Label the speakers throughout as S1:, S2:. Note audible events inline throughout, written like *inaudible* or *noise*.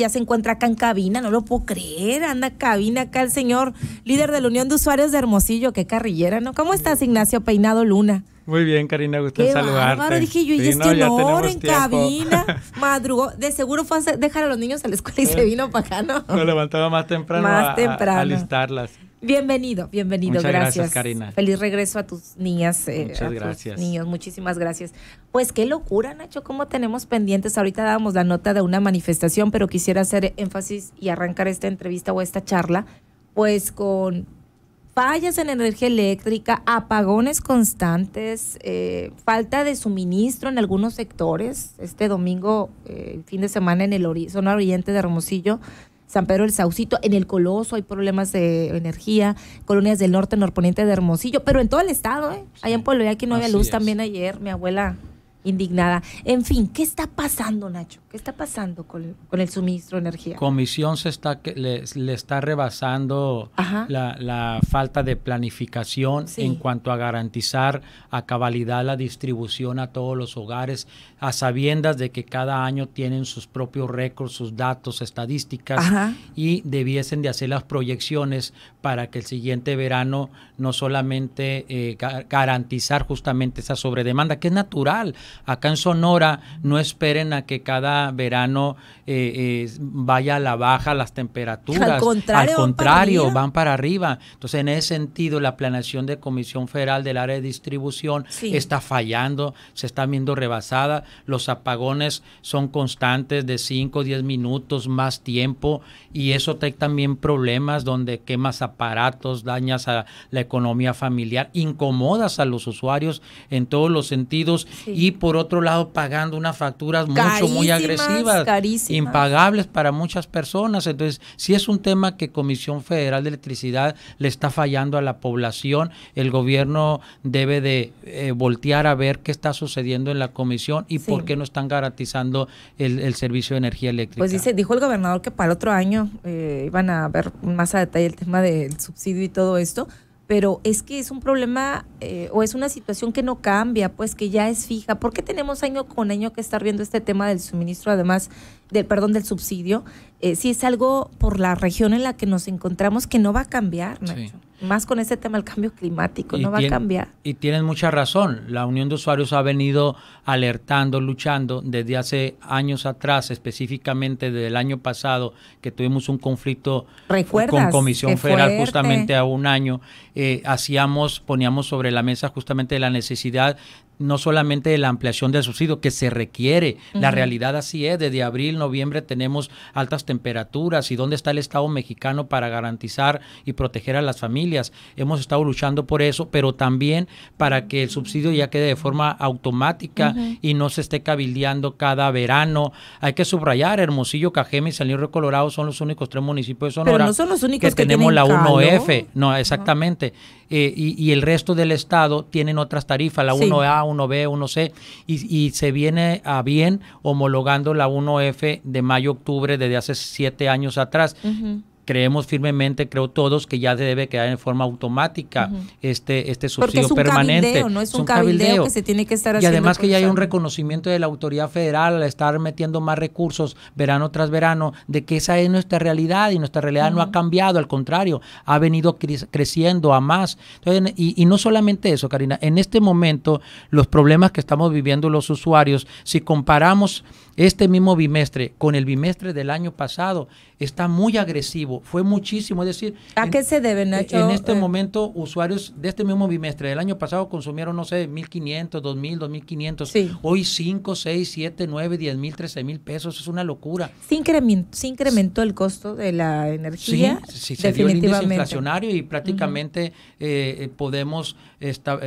S1: ya se encuentra acá en cabina, no lo puedo creer, anda cabina acá el señor líder de la Unión de Usuarios de Hermosillo, qué carrillera, ¿no? ¿Cómo estás Ignacio Peinado Luna?
S2: Muy bien, Karina, gusto en saludarte. Bárbaro, dije yo, y es que honor en cabina,
S1: *laughs* madrugó, de seguro fue a dejar a los niños a la escuela y se eh, vino para acá, ¿no? Lo
S2: levantaba más temprano más temprano. a
S1: Bienvenido, bienvenido. gracias. Karina. Feliz regreso a tus niñas. Eh, Muchas gracias. niños, muchísimas gracias. Pues qué locura, Nacho, cómo tenemos pendientes. Ahorita dábamos la nota de una manifestación, pero quisiera hacer énfasis y arrancar esta entrevista o esta charla, pues con fallas en energía eléctrica, apagones constantes, eh, falta de suministro en algunos sectores. Este domingo, eh, fin de semana en el zona oriente de Hermosillo, San Pedro del Saucito, en el Coloso hay problemas de energía, colonias del norte, norponiente de Hermosillo, pero en todo el estado, ¿eh? allá en Pueblo, ya que no había luz también ayer, mi abuela indignada. En fin, ¿qué está pasando, Nacho? ¿Qué está pasando con el, suministro de energía?
S2: Comisión se está, le, le está rebasando la, falta de planificación en cuanto a garantizar a cabalidad la distribución a todos los hogares, a sabiendas de que cada año tienen sus propios récords, sus datos, estadísticas, y debiesen de hacer las proyecciones para que el siguiente verano no solamente eh, garantizar justamente esa sobredemanda, que es natural Acá en Sonora no esperen a que cada verano eh, eh, vaya a la baja las temperaturas. Al contrario, van, para arriba. Entonces, en ese sentido, la planeación de Comisión Federal del área de distribución está fallando, se está viendo rebasada. Los apagones son constantes de 5, 10 minutos, más tiempo, y eso trae también problemas donde quemas aparatos, dañas a la economía familiar, incomodas a los usuarios en todos los sentidos y por otro lado pagando unas facturas mucho, muy agresivas, impagables para muchas personas. Entonces, si es un tema que Comisión Federal de Electricidad le está fallando a la población. El gobierno debe de eh, voltear a ver qué está sucediendo en la comisión y por qué no están garantizando el, servicio de energía eléctrica. Pues dice, dijo el
S1: gobernador que para el otro año eh, iban a ver más a detalle el tema del subsidio y todo esto pero es que es un problema eh, o es una situación que no cambia, pues que ya es fija. ¿Por qué tenemos año con año que estar viendo este tema del suministro, además del, perdón, del subsidio? Eh, si es algo por la región en la que nos encontramos que no va a cambiar, Nacho más con ese tema del cambio climático, no va a cambiar.
S2: Y tienen mucha razón, la Unión de Usuarios ha venido alertando, luchando desde hace años atrás, específicamente desde el año pasado que tuvimos un conflicto con Comisión Federal justamente a un año, eh, hacíamos, poníamos sobre la mesa justamente la necesidad no solamente de la ampliación del subsidio, que se requiere. La realidad así es, desde abril, noviembre tenemos altas temperaturas y dónde está el Estado mexicano para garantizar y proteger a las familias. Hemos estado luchando por eso, pero también para que el subsidio ya quede de forma automática y no se esté cabildeando cada verano. Hay que subrayar, Hermosillo, Cajeme y San Luis Río Colorado son los únicos tres municipios de Sonora pero no son los únicos que, tenemos la 1F. No, exactamente. Eh, y, el resto del Estado tienen otras tarifas, la 1A, 1B, 1C, y, y se viene a bien homologando la 1F de mayo-octubre desde hace siete años atrás creemos firmemente, creo todos, que ya debe quedar en forma automática este, este subsidio es un permanente. Cabildeo, no es, un, cabildeo, que se tiene que estar haciendo. Y además que ya hay un reconocimiento de la autoridad federal al estar metiendo más recursos verano tras verano, de que esa es nuestra realidad y nuestra realidad no ha cambiado, al contrario, ha venido creciendo a más. y no solamente eso, Karina, en este momento los problemas que estamos viviendo los usuarios, si comparamos este mismo bimestre, con el bimestre del año pasado, está muy agresivo, fue muchísimo. Es decir, ¿a qué se debe, Nacho? E, en este eh? momento, usuarios de este mismo bimestre del año pasado consumieron, no sé, 1.500, 2.000, 2.500. Sí. Hoy 5, 6, 7, 9, 10.000, 13.000 pesos. Es una locura.
S1: Se incrementó, se incrementó el costo de la energía. Sí, se dio el inflacionario
S2: y prácticamente eh, eh, podemos esta,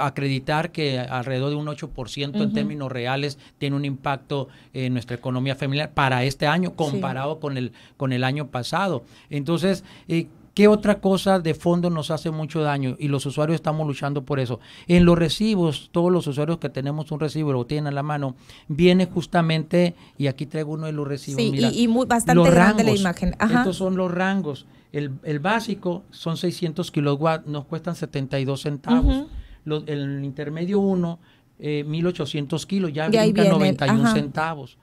S2: acreditar que alrededor de un 8% en términos reales tiene un impacto en nuestra economía familiar para este año comparado con, el, con el año pasado. Entonces, eh, ¿Qué otra cosa de fondo nos hace mucho daño? Y los usuarios estamos luchando por eso. En los recibos, todos los usuarios que tenemos un recibo lo tienen a la mano, viene justamente, y aquí traigo uno de los recibos. y, bastante los grande la imagen. Estos son los rangos. El, básico son 600 kilowatts, nos cuestan 72 centavos lo, el intermedio 1, 1.800 kilos, ya brinca 91 centavos.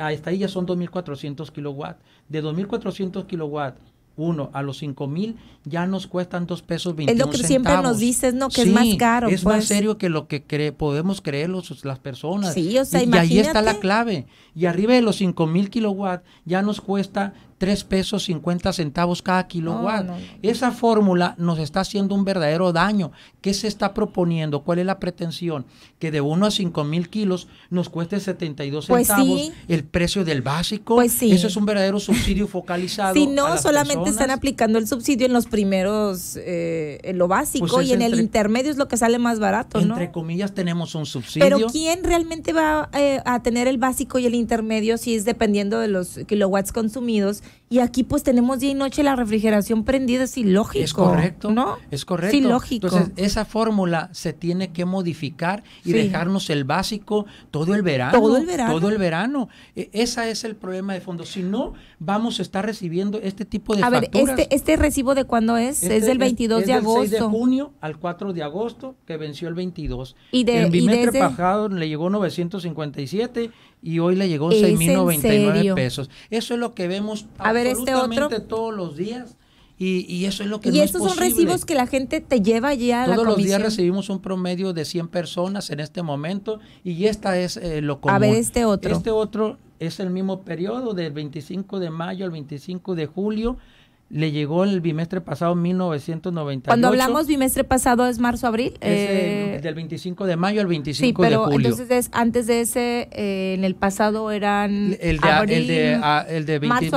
S2: hasta ahí ya son 2.400 kilowatts. De 2.400 kilowatts uno a los 5,000, ya nos cuestan dos pesos 21 Es lo que siempre nos dices, ¿no? Que es más caro. Es más pues. serio que lo que cree, podemos creer las personas. Sí, o sea, y, y, ahí está la clave. Y arriba de los 5,000 mil kilowatts ya nos cuesta 3 pesos 50 centavos cada kilowatt. Esa fórmula nos está haciendo un verdadero daño. ¿Qué se está proponiendo? ¿Cuál es la pretensión? Que de 1 a 5 mil kilos nos cueste 72 pues centavos el precio del básico. Pues Eso es un verdadero subsidio *laughs* focalizado. si no, solamente están
S1: aplicando el subsidio en los primeros, eh, en lo básico pues y en el intermedio es lo que sale más barato. Entre
S2: comillas tenemos un subsidio. Pero
S1: ¿quién realmente va eh, a tener el básico y el intermedio si es dependiendo de los kilowatts consumidos? y aquí pues tenemos día y noche la refrigeración prendida, es ilógico. Es correcto, ¿no? Es correcto. Entonces, esa
S2: fórmula se tiene que modificar y dejarnos el básico todo el verano. Todo el verano. Todo el verano. E, ese es el problema de fondo. Si no, vamos a estar recibiendo este tipo de A ver, este,
S1: este recibo de cuándo es? es este del 22 de agosto. Del 6 de junio
S2: al 4 de agosto, que venció el 22. Y de, el desde... le llegó 957 y hoy le llegó 6.099 pesos. Eso es lo que vemos a ver este otro. todos los días. Y, y, eso es lo que... Y estos son recibos
S1: que la gente te lleva ya a la Todos los días
S2: recibimos un promedio de 100 personas en este momento y esta es eh, lo común. A ver, este otro. Este otro es el mismo periodo del 25 de mayo al 25 de julio le llegó el bimestre pasado 1998. Cuando hablamos
S1: bimestre pasado es marzo abril. el eh,
S2: del 25 de mayo al 25 de julio. Entonces
S1: antes de ese eh, en el pasado eran el de el de, marzo,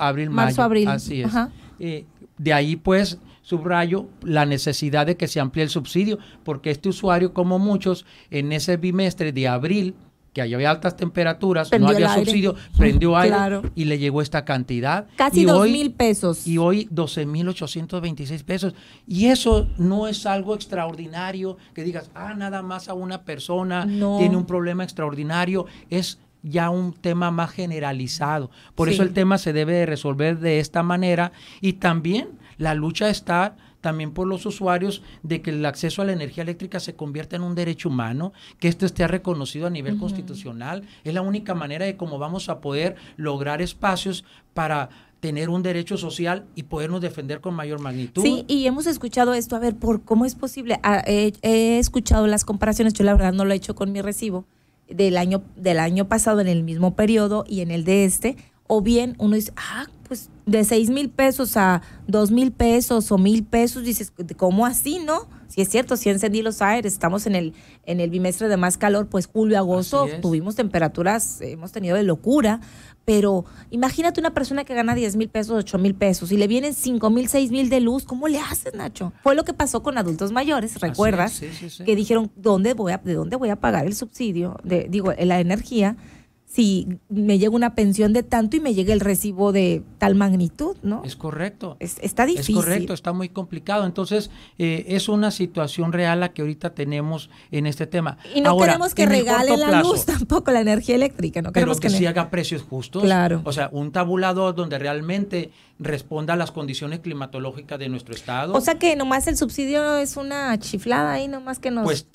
S1: abril, Marzo, abril. Así es.
S2: Eh, de ahí pues subrayo la necesidad de que se amplíe el subsidio porque este usuario como muchos en ese bimestre de abril que había altas temperaturas, no había subsidio, prendió *laughs* aire y le llegó esta cantidad. Casi dos mil pesos. Y hoy mil 12.826 pesos. Y eso no es algo extraordinario que digas, ah, nada más a una persona tiene un problema extraordinario. Es ya un tema más generalizado. Por eso el tema se debe resolver de esta manera y también la lucha está también por los usuarios de que el acceso a la energía eléctrica se convierta en un derecho humano, que esto esté reconocido a nivel constitucional. Es la única manera de cómo vamos a poder lograr espacios para tener un derecho social y podernos defender con mayor magnitud. Sí, y hemos
S1: escuchado esto, a ver, por cómo es posible, ah, he escuchado las comparaciones, yo la verdad no lo he hecho con mi recibo del año, del año pasado en el mismo periodo y en el de este, o bien uno dice, ah, pues de seis mil pesos a dos mil pesos o mil pesos, dices, ¿cómo así, no? Si es cierto, si encendí los aires, estamos en el, en el bimestre de más calor, pues julio, agosto, tuvimos temperaturas, eh, hemos tenido de locura, pero imagínate una persona que gana 10 mil pesos, 8 mil pesos y le vienen 5 mil, 6 mil de luz, ¿cómo le haces, Nacho? Fue lo que pasó con adultos mayores, ¿recuerdas? sí, sí, sí. Que dijeron, ¿dónde voy ¿de dónde voy a pagar el subsidio? De, digo, la energía si me llega una pensión de tanto y me llega el recibo de tal magnitud, ¿no?
S2: Es correcto. está difícil. Es correcto, está muy complicado. Entonces, eh, es una situación real la que ahorita tenemos en este tema. Y no queremos que regale la luz *laughs* tampoco,
S1: la energía eléctrica, no queremos que, sí
S2: haga precios justos. Claro. O sea, un tabulador donde realmente responda a las condiciones climatológicas de nuestro estado. O sea
S1: que nomás el subsidio es una chiflada ahí, nomás que nos... Pues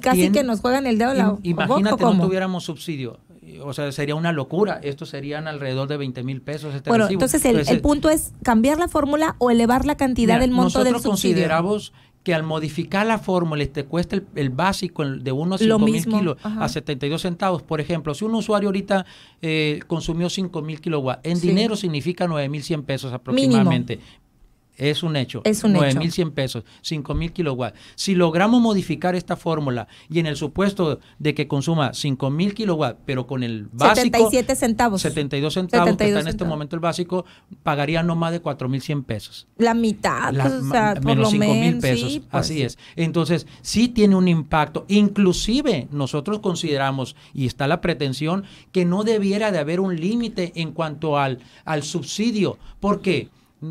S1: casi, que nos juegan el dedo. La, imagínate, que no
S2: tuviéramos subsidio o sea, sería una locura. Estos serían alrededor de 20 mil pesos. Este bueno, entonces el, el punto
S1: es cambiar la fórmula o elevar la cantidad del monto del subsidio. Nosotros
S2: consideramos que al modificar la fórmula te cuesta el, básico de unos 5 mil kilos a 72 centavos. Por ejemplo, si un usuario ahorita eh, consumió 5 mil kilowatts, en dinero significa 9 mil 100 pesos aproximadamente. Es un hecho. Es un 9.100 pesos, 5.000 kilowatts. Si logramos modificar esta fórmula y en el supuesto de que consuma 5.000 kilowatts, pero con el básico... 77 centavos. 72 centavos, que está en este momento el básico, pagaría no más de 4.100 pesos.
S1: La mitad, o sea, menos 5.000 pesos. Pues Así
S2: es. Entonces, sí tiene un impacto. Inclusive nosotros consideramos, y está la pretensión, que no debiera de haber un límite en cuanto al, al subsidio. ¿Por qué?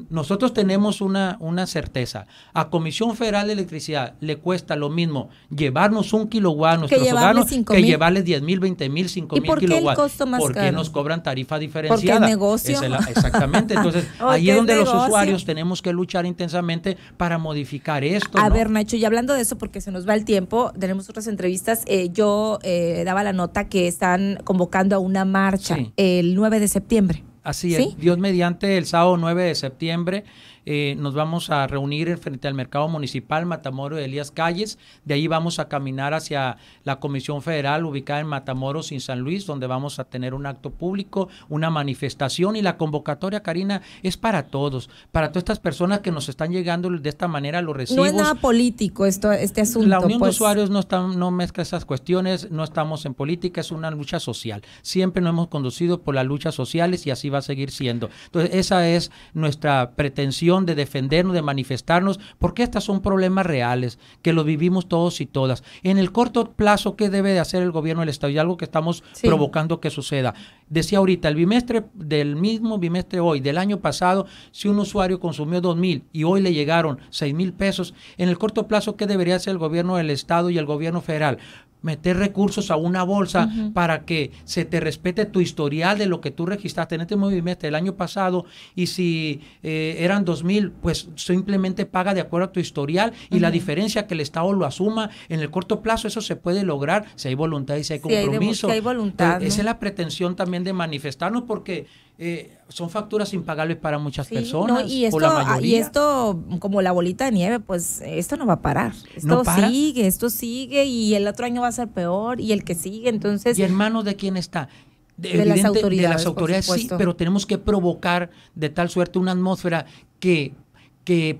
S2: Nosotros tenemos una, una certeza. A Comisión Federal de Electricidad le cuesta lo mismo llevarnos un kilowatt a nuestros hogares que llevarles 10 mil, 20 mil, 5 mil kilowatts. ¿Por qué nos cobran tarifa diferenciada? Porque el negocio. exactamente. *laughs* Entonces, oh, ahí es donde los usuarios tenemos que luchar intensamente para modificar esto. A ver,
S1: Nacho, y hablando de eso, porque se nos va el tiempo, tenemos otras entrevistas. Eh, yo eh, daba la nota que están convocando a una marcha el 9 de septiembre.
S2: Así es, Dios mediante el sábado 9 de septiembre eh, nos vamos a reunir frente al mercado municipal Matamoros de Elías Calles. De ahí vamos a caminar hacia la Comisión Federal ubicada en Matamoros, sin San Luis, donde vamos a tener un acto público, una manifestación y la convocatoria, Karina, es para todos, para todas estas personas que nos están llegando de esta manera los recibos. No es nada
S1: político esto, este asunto. La Unión de pues. Usuarios
S2: no, está, no mezcla esas cuestiones, no estamos en política, es una lucha social. Siempre nos hemos conducido por las luchas sociales y así va a seguir siendo. Entonces, esa es nuestra pretensión de defendernos, de manifestarnos, porque estos son problemas reales que los vivimos todos y todas. En el corto plazo, ¿qué debe de hacer el gobierno del Estado? Y algo que estamos provocando que suceda. Decía ahorita, el bimestre del mismo bimestre hoy, del año pasado, si un usuario consumió dos mil y hoy le llegaron seis mil pesos, en el corto plazo, ¿qué debería hacer el gobierno del Estado y el gobierno federal? meter recursos a una bolsa para que se te respete tu historial de lo que tú registraste en este movimiento del año pasado y si eh, eran eran mil, pues simplemente paga de acuerdo a tu historial y la diferencia que el Estado lo asuma en el corto plazo, eso se puede lograr si hay voluntad y si hay compromiso. Esa es la pretensión también de manifestarnos porque eh, son facturas impagables para muchas personas. y, ah,
S1: esto, como la bolita de nieve, pues esto no va a parar. Esto sigue, esto sigue y el otro año va a ser peor y el que
S2: sigue, entonces... ¿Y en manos de quién está?
S1: De, las autoridades. De las autoridades sí, pero
S2: tenemos que provocar de tal suerte una atmósfera que, que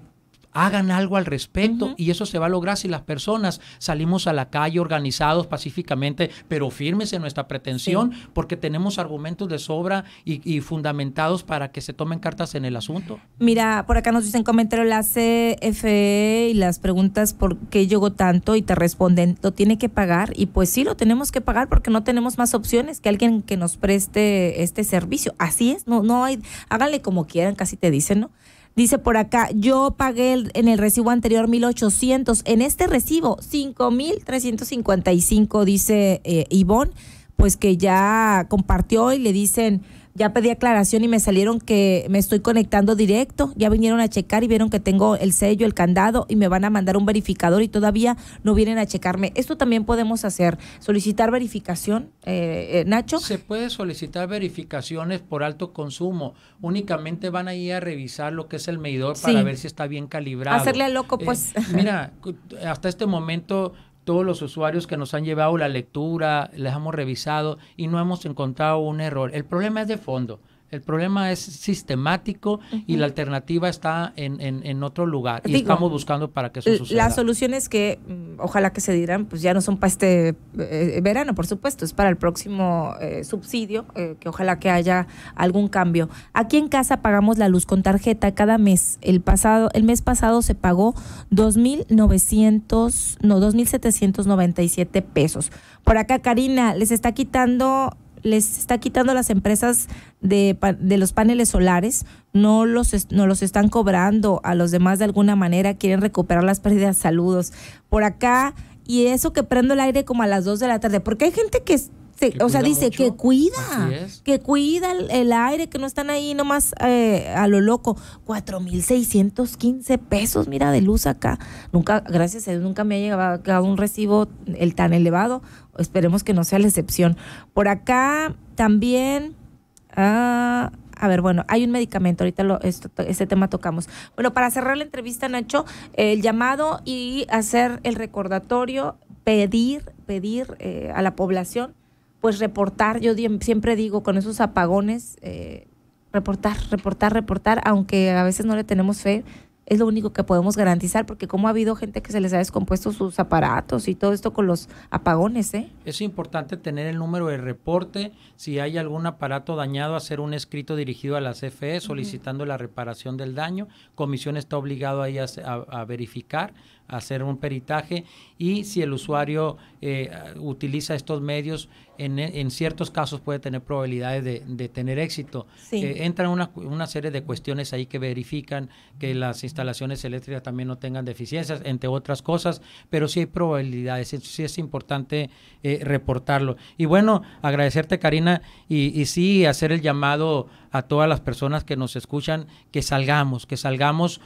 S2: hagan algo al respecto y eso se va a lograr si las personas salimos a la calle organizados pacíficamente, pero firmes en nuestra pretensión porque tenemos argumentos de sobra y, fundamentados para que se tomen cartas en el asunto.
S1: Mira, por acá nos dicen comentario la CFE y las preguntas por qué llegó tanto y te responden, lo tiene que pagar y pues sí, lo tenemos que pagar porque no tenemos más opciones que alguien que nos preste este servicio. Así es, no, no hay, háganle como quieran, casi te dicen, ¿no? Dice por acá, yo pagué en el recibo anterior 1.800, en este recibo 5.355, dice eh, Ivonne, pues que ya compartió y le dicen ya pedí aclaración y me salieron que me estoy conectando directo, ya vinieron a checar y vieron que tengo el sello, el candado y me van a mandar un verificador y todavía no vienen a checarme. Esto también podemos hacer, solicitar verificación,
S2: eh, eh, Nacho. Se puede solicitar verificaciones por alto consumo, únicamente van a ir a revisar lo que es el medidor para ver si está bien calibrado. Hacerle al loco, pues. Eh, mira, hasta este momento todos los usuarios que nos han llevado la lectura, les hemos revisado y no hemos encontrado un error. El problema es de fondo, el problema es sistemático y la alternativa está en, otro lugar. y estamos buscando para que eso suceda. Las
S1: soluciones que mm, ojalá que se dieran, pues ya no son para este eh, verano, por supuesto, es para el próximo eh, subsidio, eh, que ojalá que haya algún cambio. Aquí en casa pagamos la luz con tarjeta cada mes. El pasado, el mes pasado se pagó novecientos no, 2.797 pesos. Por acá Karina les está quitando les está quitando las empresas de, de, los paneles solares, no los, no los están cobrando a los demás de alguna manera, quieren recuperar las pérdidas. Saludos. Por acá, y eso que prendo el aire como a las 2 de la tarde, porque hay gente que o sea, dice que cuida, que cuida el, aire, que no están ahí nomás eh, a lo loco. 4,615 pesos, mira, de luz acá. Nunca, gracias a Dios, nunca me ha llegado un recibo el tan elevado. Esperemos que no sea la excepción. Por acá también... Ah, a ver, bueno, hay un medicamento, ahorita este tema tocamos. Bueno, para cerrar la entrevista, Nacho, el llamado y hacer el recordatorio, pedir, pedir eh, a la población, pues reportar, yo siempre digo, con esos apagones, eh, reportar, reportar, reportar, aunque a veces no le tenemos fe, es lo único que podemos garantizar, porque como ha habido gente que se les ha descompuesto sus aparatos y todo esto con los apagones, ¿eh?
S2: Es importante tener el número de reporte, si hay algún aparato dañado, hacer un escrito dirigido a la CFE solicitando la reparación del daño, comisión está obligado ahí a, verificar, a hacer un peritaje y si el usuario eh, utiliza estos medios, en, ciertos casos puede tener probabilidades de, tener éxito. Eh, entran una, una, serie de cuestiones ahí que verifican que las instalaciones eléctricas también no tengan deficiencias, entre otras cosas, pero sí hay probabilidades, sí es importante eh, reportarlo. Y bueno, agradecerte Karina y sí hacer el llamado a todas las personas que nos escuchan que salgamos, que salgamos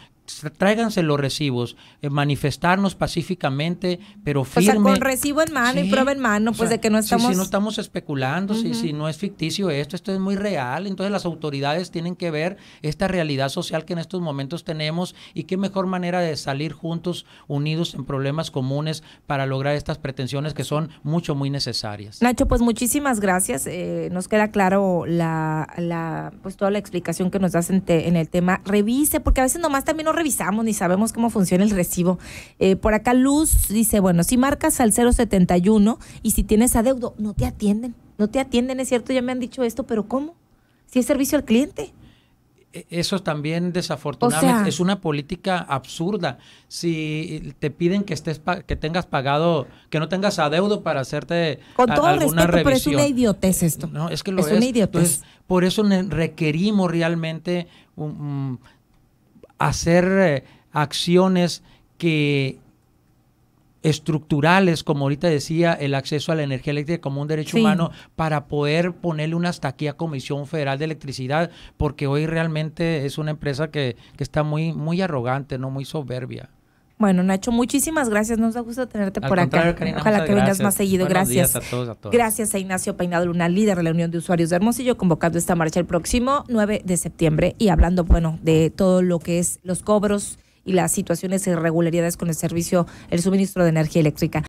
S2: tráiganse los recibos, eh, manifestarnos pacíficamente, pero firme. O sea, con
S1: recibo en mano y prueba en mano, pues de que no estamos... Si, no
S2: estamos especulando, si, no es ficticio esto, esto es muy real, entonces las autoridades tienen que ver esta realidad social que en estos momentos tenemos y qué mejor manera de salir juntos, unidos en problemas comunes para lograr estas pretensiones que son mucho, muy necesarias.
S1: Nacho, pues muchísimas gracias, eh, nos queda claro la, pues toda la explicación que nos das en, el tema. Revise, porque a veces nomás también nos revisamos ni sabemos cómo funciona el recibo. Eh, por acá Luz dice, bueno, si marcas al 071 y si tienes adeudo, no te atienden, no te atienden, es cierto, ya me han dicho esto, pero ¿cómo? Si es servicio al cliente.
S2: E-, eso también desafortunadamente es una política absurda. Si eh, te piden que estés que tengas pagado, que no tengas adeudo para hacerte con todo respeto, Pero es una idiotez eh, esto. es que lo es. es. Una idiotez. por eso requerimos realmente un hacer eh, acciones que estructurales, como ahorita decía, el acceso a la energía eléctrica como un derecho humano para poder ponerle una hasta aquí a Comisión Federal de Electricidad, porque hoy realmente es una empresa que, que está muy, muy arrogante, no muy soberbia.
S1: Bueno, Nacho, muchísimas gracias. Nos da gusto tenerte por acá. Ojalá que vengas más seguido. gracias. a
S2: todos, a todos. Gracias
S1: a Ignacio Peinado una líder de la Unión de Usuarios de Hermosillo, convocando esta marcha el próximo 9 de septiembre y hablando, bueno, de todo lo que es los cobros y las situaciones e irregularidades con el servicio, el suministro de energía eléctrica.